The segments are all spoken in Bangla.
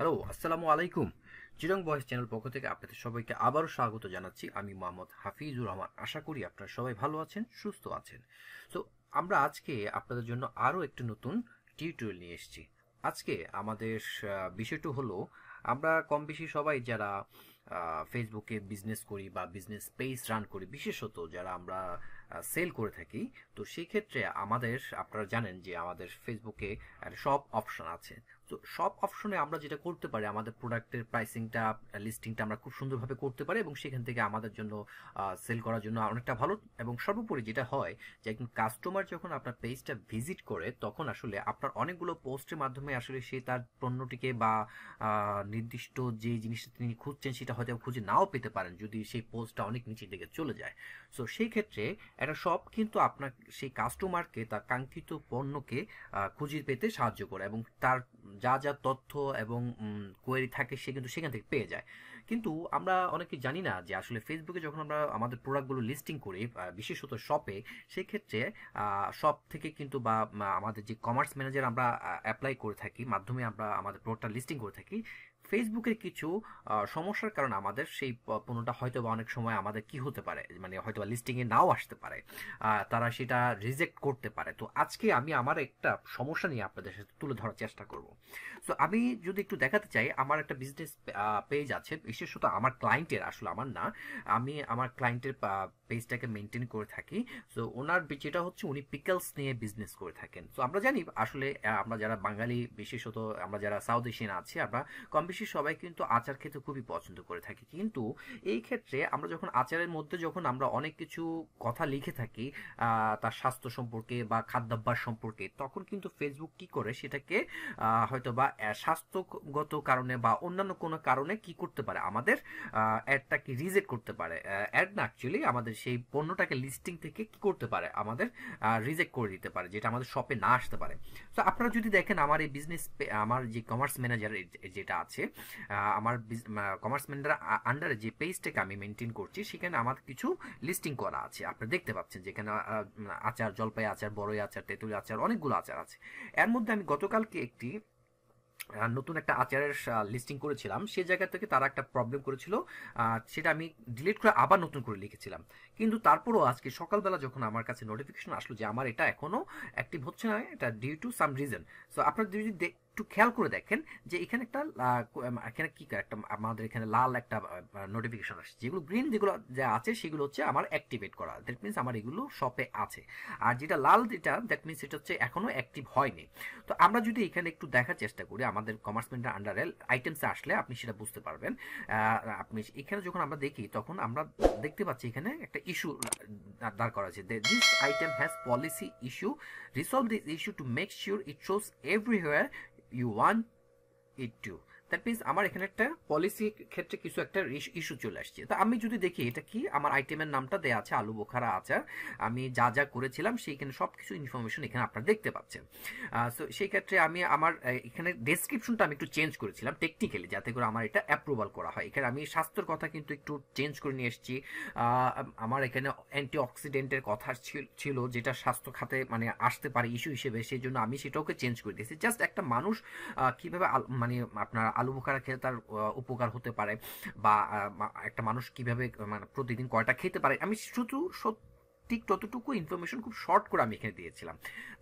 হ্যালো আসসালামু আলাইকুম চিরং ভয়েস চ্যানেল পক্ষ থেকে আপনাদের সবাইকে আবারও স্বাগত জানাচ্ছি আমি মোহাম্মদ হাফিজুর রহমান আশা করি আপনারা সবাই ভালো আছেন সুস্থ আছেন তো আমরা আজকে আপনাদের জন্য আরও একটি নতুন টিউটোরিয়াল নিয়ে এসেছি আজকে আমাদের বিষয়টি হলো আমরা কম বেশি সবাই যারা ফেসবুকে বিজনেস করি বা বিজনেস পেজ রান করি বিশেষত যারা আমরা সেল করে থাকি তো সেই ক্ষেত্রে আমাদের আপনারা জানেন যে আমাদের ফেসবুকে সব অপশন আছে তো সব অপশনে আমরা যেটা করতে পারি আমাদের প্রোডাক্টের প্রাইসিংটা লিস্টিংটা আমরা খুব সুন্দরভাবে করতে পারি এবং সেখান থেকে আমাদের জন্য সেল করার জন্য অনেকটা ভালো এবং সর্বোপরি যেটা হয় যে একজন কাস্টমার যখন আপনার পেজটা ভিজিট করে তখন আসলে আপনার অনেকগুলো পোস্টের মাধ্যমে আসলে সে তার পণ্যটিকে বা নির্দিষ্ট যে জিনিসটা তিনি খুঁজছেন সেটা হয়তো খুঁজে নাও পেতে পারেন যদি সেই পোস্টটা অনেক নিচের দিকে চলে যায় সো সেই ক্ষেত্রে একটা সব কিন্তু আপনার সেই কাস্টমারকে তার কাঙ্ক্ষিত পণ্যকে খুঁজে পেতে সাহায্য করে এবং তার যা যা তথ্য এবং কোয়েরি থাকে সে কিন্তু সেখান থেকে পেয়ে যায় কিন্তু আমরা অনেকে জানি না যে আসলে ফেসবুকে যখন আমরা আমাদের প্রোডাক্টগুলো লিস্টিং করি বিশেষত শপে সেক্ষেত্রে শপ থেকে কিন্তু বা আমাদের যে কমার্স ম্যানেজার আমরা অ্যাপ্লাই করে থাকি মাধ্যমে আমরা আমাদের প্রোডাক্টটা লিস্টিং করে থাকি ফেসবুকের কিছু সমস্যার কারণে আমাদের সেই পণ্যটা হয়তো বা অনেক সময় আমাদের কি হতে পারে মানে হয়তো বা লিস্টিংয়ে নাও আসতে পারে তারা সেটা রিজেক্ট করতে পারে তো আজকে আমি আমার একটা সমস্যা নিয়ে আপনাদের সাথে তুলে ধরার চেষ্টা করব তো আমি যদি একটু দেখাতে চাই আমার একটা বিজনেস পেজ আছে বিশেষত আমার ক্লায়েন্টের আসলে আমার না আমি আমার ক্লায়েন্টের পেজটাকে মেনটেন করে থাকি সো ওনার যেটা হচ্ছে উনি পিকলস নিয়ে বিজনেস করে থাকেন তো আমরা জানি আসলে আমরা যারা বাঙালি বিশেষত আমরা যারা সাউথ এশিয়ান আছি আমরা কম বেশি বেশি সবাই কিন্তু আচার খেতে খুবই পছন্দ করে থাকি কিন্তু এই ক্ষেত্রে আমরা যখন আচারের মধ্যে যখন আমরা অনেক কিছু কথা লিখে থাকি তার স্বাস্থ্য সম্পর্কে বা খাদ্যাভ্যাস সম্পর্কে তখন কিন্তু ফেসবুক কি করে সেটাকে হয়তো বা স্বাস্থ্যগত কারণে বা অন্যান্য কোনো কারণে কি করতে পারে আমাদের অ্যাডটাকে রিজেক্ট করতে পারে অ্যাড না অ্যাকচুয়ালি আমাদের সেই পণ্যটাকে লিস্টিং থেকে কি করতে পারে আমাদের রিজেক্ট করে দিতে পারে যেটা আমাদের শপে না আসতে পারে তো আপনারা যদি দেখেন আমার এই বিজনেস আমার যে কমার্স ম্যানেজার যেটা আছে আমার কমার্স মেন্ডার আন্ডারে যে পেজটাকে আমি মেনটেন করছি সেখানে আমার কিছু লিস্টিং করা আছে আপনারা দেখতে পাচ্ছেন যেখানে আচার জলপাই আচার বড়ই আচার তেঁতুল আচার অনেকগুলো আচার আছে এর মধ্যে আমি গতকালকে একটি নতুন একটা আচারের লিস্টিং করেছিলাম সে জায়গা থেকে তারা একটা প্রবলেম করেছিল সেটা আমি ডিলিট করে আবার নতুন করে লিখেছিলাম কিন্তু তারপরও আজকে সকালবেলা যখন আমার কাছে নোটিফিকেশন আসলো যে আমার এটা এখনও অ্যাক্টিভ হচ্ছে না এটা due to some reason so আপনারা যদি একটু খেয়াল করে দেখেন যে এখানে একটা এখানে কি একটা আমাদের এখানে লাল একটা নোটিফিকেশন আসছে যেগুলো গ্রিন যেগুলো যা আছে সেগুলো হচ্ছে আমার অ্যাক্টিভেট করা দ্যাট মিনস আমার এগুলো শপে আছে আর যেটা লাল যেটা দ্যাট মিনস এটা হচ্ছে এখনো অ্যাক্টিভ হয়নি তো আমরা যদি এখানে একটু দেখার চেষ্টা করি আমাদের কমার্স মিন্টার আন্ডারে আইটেমসে আসলে আপনি সেটা বুঝতে পারবেন আপনি এখানে যখন আমরা দেখি তখন আমরা দেখতে পাচ্ছি এখানে একটা ইস্যু দাঁড় করা আছে this item has policy issue resolve this issue to make sure it shows everywhere You one it 2 that means আমার এখানে একটা পলিসি ক্ষেত্রে কিছু একটা ইস্যু চলে আসছে তো আমি যদি দেখি এটা কি আমার আইটেমের নামটা দেয়া আছে আলু বোখারা আচার আমি যা যা করেছিলাম সেইখানে সব কিছু ইনফরমেশন এখানে আপনারা দেখতে পাচ্ছেন সো সেই ক্ষেত্রে আমি আমার এখানে ডেসক্রিপশনটা আমি একটু চেঞ্জ করেছিলাম টেকনিক্যালি যাতে করে আমার এটা অ্যাপ্রুভাল করা হয় এখানে আমি স্বাস্থ্যের কথা কিন্তু একটু চেঞ্জ করে নিয়ে এসেছি আমার এখানে অ্যান্টি অক্সিডেন্টের কথা ছিল যেটা স্বাস্থ্য খাতে মানে আসতে পারে ইস্যু হিসেবে সেই জন্য আমি সেটাকে চেঞ্জ করে দিয়েছি জাস্ট একটা মানুষ কীভাবে মানে আপনার আলু বোখারা খেলে তার উপকার হতে পারে বা একটা মানুষ কিভাবে মানে প্রতিদিন কয়টা খেতে পারে আমি শুধু সত্যিক ঠিক ততটুকু ইনফরমেশন খুব শর্ট করে আমি এখানে দিয়েছিলাম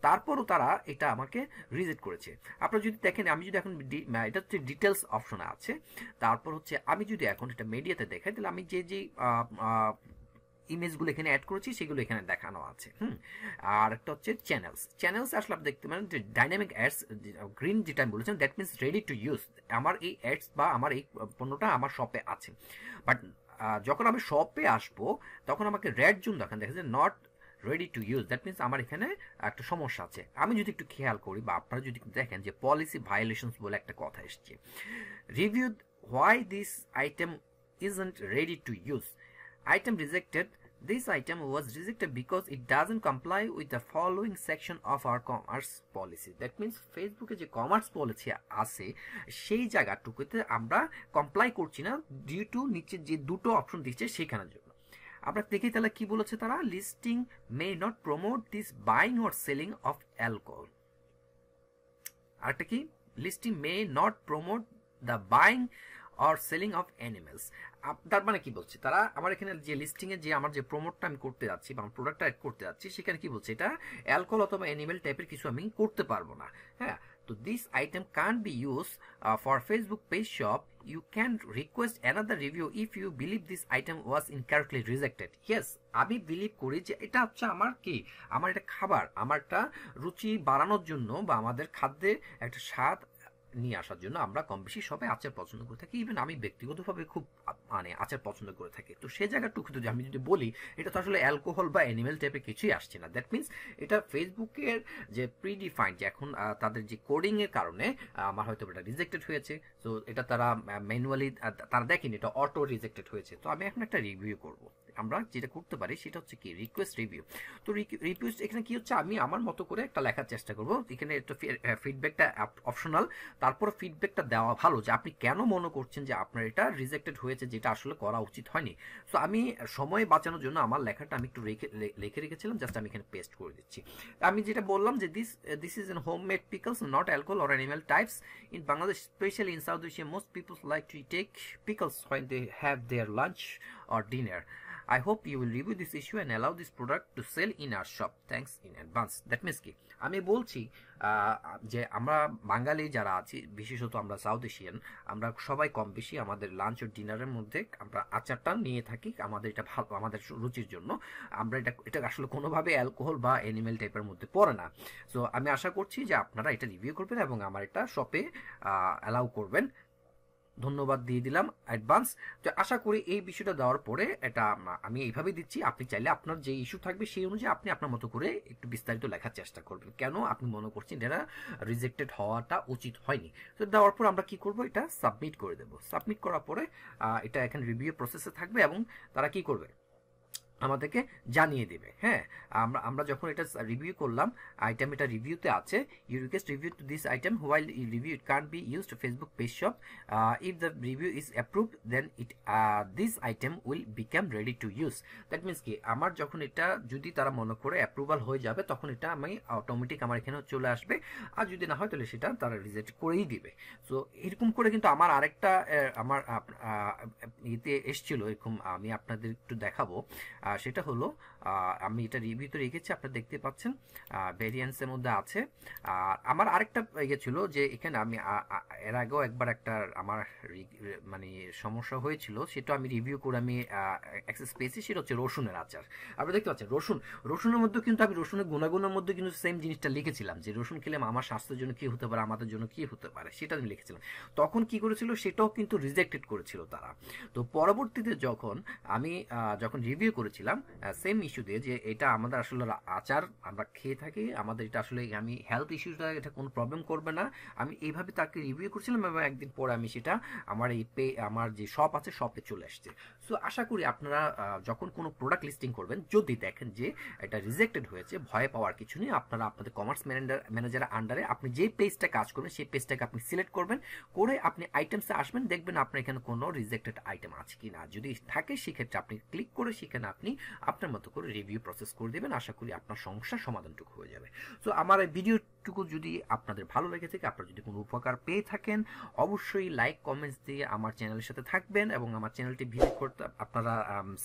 তারপরও তারা এটা আমাকে রিজেক্ট করেছে আপনারা যদি দেখেন আমি যদি এখন এটা হচ্ছে ডিটেলস অপশন আছে তারপর হচ্ছে আমি যদি এখন এটা মিডিয়াতে দেখাই তাহলে আমি যে যে ইমেজগুলো এখানে অ্যাড করেছি সেগুলো এখানে দেখানো আছে হুম আর একটা হচ্ছে চ্যানেলস চ্যানেলস আসলে আপনি দেখতে পারেন যে ডাইনামিক অ্যাডস গ্রিন যেটা আমি বলেছিলাম that means ready to use আমার এই অ্যাডস বা আমার এই পণ্যটা আমার শপে আছে বাট যখন আমি শপে আসবো তখন আমাকে রেড জুন দেখান দেখেন যে not ready to use that means আমার এখানে একটা সমস্যা আছে আমি যদি একটু খেয়াল করি বা আপনারা যদি দেখেন যে পলিসি ভায়োলেশনস বলে একটা কথা এসছে review why this item isn't ready to use item rejected This item was rejected because it doesn't comply with the following section of our commerce policy. That means ফেসবুকে যে কমার্স পলিসি আছে সেই জায়গাটুকুতে আমরা কমপ্লাই করছি না ডিউ টু নিচে যে দুটো অপশন দিচ্ছে সেখানের জন্য আমরা দেখি তাহলে কি বলেছে তারা listing may not promote this buying or selling of alcohol আরেকটা কি listing may not promote the buying or selling of animals তার মানে কি বলছে তারা আমার এখানে যে লিস্টিংয়ে যে আমার যে প্রমোটটা আমি করতে যাচ্ছি বা আমার প্রোডাক্টটা অ্যাড করতে যাচ্ছি সেখানে কি বলছে এটা অ্যালকোহল অথবা অ্যানিমেল টাইপের কিছু আমি করতে পারবো না হ্যাঁ তো this item can be use for Facebook page shop you can request another review if you believe this item was incorrectly rejected yes আমি বিলিভ করি যে এটা হচ্ছে আমার কি আমার এটা খাবার আমারটা রুচি বাড়ানোর জন্য বা আমাদের খাদ্যে একটা স্বাদ নিয়ে আসার জন্য আমরা কম বেশি সবাই আচার পছন্দ করে থাকি ইভেন আমি ব্যক্তিগতভাবে খুব মানে আচার পছন্দ করে থাকি তো সেই জায়গাটুকু যদি আমি যদি বলি এটা তো আসলে অ্যালকোহল বা অ্যানিমেল টাইপের কিছুই আসছে না দ্যাট মিনস এটা ফেসবুকের যে প্রিডিফাইন্ড যে এখন তাদের যে কোডিংয়ের কারণে আমার হয়তো এটা রিজেক্টেড হয়েছে তো এটা তারা ম্যানুয়ালি তারা দেখেনি এটা অটো রিজেক্টেড হয়েছে তো আমি এখন একটা রিভিউ করবো আমরা যেটা করতে পারি সেটা হচ্ছে কি রিকোয়েস্ট রিভিউ তো রিকোয়েস্ট এখানে কি হচ্ছে আমি আমার মতো করে একটা লেখার চেষ্টা করব এখানে একটা ফিডব্যাকটা অপশনাল তারপর ফিডব্যাকটা দেওয়া ভালো যে আপনি কেন মনে করছেন যে আপনার এটা রিজেক্টেড হয়েছে যেটা আসলে করা উচিত হয়নি সো আমি সময় বাঁচানোর জন্য আমার লেখাটা আমি একটু রেখে লিখে রেখেছিলাম জাস্ট আমি এখানে পেস্ট করে দিচ্ছি আমি যেটা বললাম যে this this is an home made pickles not alcohol or animal types in Bangladesh specially in South Asia most peoples like to take pickles when they have their lunch or dinner I hope you will review this issue and allow this product to sell in our shop. Thanks in advance. That means কি আমি বলছি যে আমরা বাঙালি যারা আছি বিশেষত আমরা সাউথ এশিয়ান আমরা সবাই কম বেশি আমাদের লাঞ্চ ও ডিনারের মধ্যে আমরা আচারটা নিয়ে থাকি আমাদের এটা ভালো আমাদের রুচির জন্য আমরা এটা এটা আসলে কোনোভাবে অ্যালকোহল বা অ্যানিমেল টাইপের মধ্যে পড়ে না সো আমি আশা করছি যে আপনারা এটা রিভিউ করবেন এবং আমার এটা শপে অ্যালাউ করবেন ধন্যবাদ দিয়ে দিলাম অ্যাডভান্স তো আশা করি এই বিষয়টা দেওয়ার পরে এটা আমি এইভাবেই দিচ্ছি আপনি চাইলে আপনার যে ইস্যু থাকবে সেই অনুযায়ী আপনি আপনার মতো করে একটু বিস্তারিত লেখার চেষ্টা করবেন কেন আপনি মনে করছেন এটা রিজেক্টেড হওয়াটা উচিত হয়নি তো দেওয়ার পর আমরা কি করব এটা সাবমিট করে দেব সাবমিট করার পরে এটা এখানে রিভিউ প্রসেসে থাকবে এবং তারা কি করবে আমাদেরকে জানিয়ে দেবে হ্যাঁ আমরা আমরা যখন এটা রিভিউ করলাম আইটেম এটা রিভিউতে আছে you request review to this item while review it can be use Facebook page shop if the review is approve then it this item will become ready to use that means কি আমার যখন এটা যদি তারা মনে করে অ্যাপ্রুভাল হয়ে যাবে তখন এটা আমি অটোমেটিক আমার এখানে চলে আসবে আর যদি না হয় তাহলে সেটা তারা রিজেক্ট করেই দিবে সো এরকম করে কিন্তু আমার আরেকটা আমার ইতে এসছিল এরকম আমি আপনাদের একটু দেখাবো সেটা হলো আমি এটা রিভিউতে রেখেছি আপনারা দেখতে পাচ্ছেন ভেরিয়েন্সের মধ্যে আছে আর আমার আরেকটা ইয়ে ছিল যে এখানে আমি এর আগেও একবার একটা আমার মানে সমস্যা হয়েছিল সেটা আমি রিভিউ করে আমি অ্যাক্সেস পেয়েছি সেটা হচ্ছে রসুনের আচার আপনি দেখতে পাচ্ছেন রসুন রসুনের মধ্যে কিন্তু আমি রসুনের গুণাগুণের মধ্যে কিন্তু সেম জিনিসটা লিখেছিলাম যে রসুন খেলে আমার স্বাস্থ্যের জন্য কি হতে পারে আমাদের জন্য কি হতে পারে সেটা আমি লিখেছিলাম তখন কি করেছিল সেটাও কিন্তু রিজেক্টেড করেছিল তারা তো পরবর্তীতে যখন আমি যখন রিভিউ করেছি বলেছিলাম সেম ইস্যু দিয়ে যে এটা আমাদের আসলে আচার আমরা খেয়ে থাকি আমাদের এটা আসলে আমি হেলথ ইস্যুটা এটা কোনো প্রবলেম করবে না আমি এইভাবে তাকে রিভিউ করছিলাম এবং একদিন পরে আমি সেটা আমার এই পে আমার যে শপ আছে শপে চলে আসছে সো আশা করি আপনারা যখন কোনো প্রোডাক্ট লিস্টিং করবেন যদি দেখেন যে এটা রিজেক্টেড হয়েছে ভয় পাওয়ার কিছু নেই আপনারা আপনাদের কমার্স ম্যানেজার ম্যানেজার আন্ডারে আপনি যে পেজটা কাজ করবেন সেই পেজটাকে আপনি সিলেক্ট করবেন করে আপনি আইটেমসে আসবেন দেখবেন আপনার এখানে কোনো রিজেক্টেড আইটেম আছে কি না যদি থাকে সেক্ষেত্রে আপনি ক্লিক করে সেখানে আপনি আপনি আপনার মতো করে রিভিউ প্রসেস করে দেবেন আশা করি আপনার সমস্যার সমাধানটুকু হয়ে যাবে তো আমার এই ভিডিওটুকু যদি আপনাদের ভালো লেগে থাকে আপনারা যদি কোনো উপকার পেয়ে থাকেন অবশ্যই লাইক কমেন্টস দিয়ে আমার চ্যানেলের সাথে থাকবেন এবং আমার চ্যানেলটি ভিজিট করতে আপনারা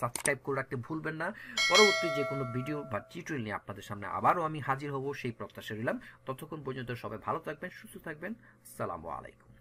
সাবস্ক্রাইব করে রাখতে ভুলবেন না পরবর্তী যে কোনো ভিডিও বা টিউটোরিয়াল নিয়ে আপনাদের সামনে আবারও আমি হাজির হব সেই প্রত্যাশা রইলাম ততক্ষণ পর্যন্ত সবাই ভালো থাকবেন সুস্থ থাকবেন সালামু আলাইকুম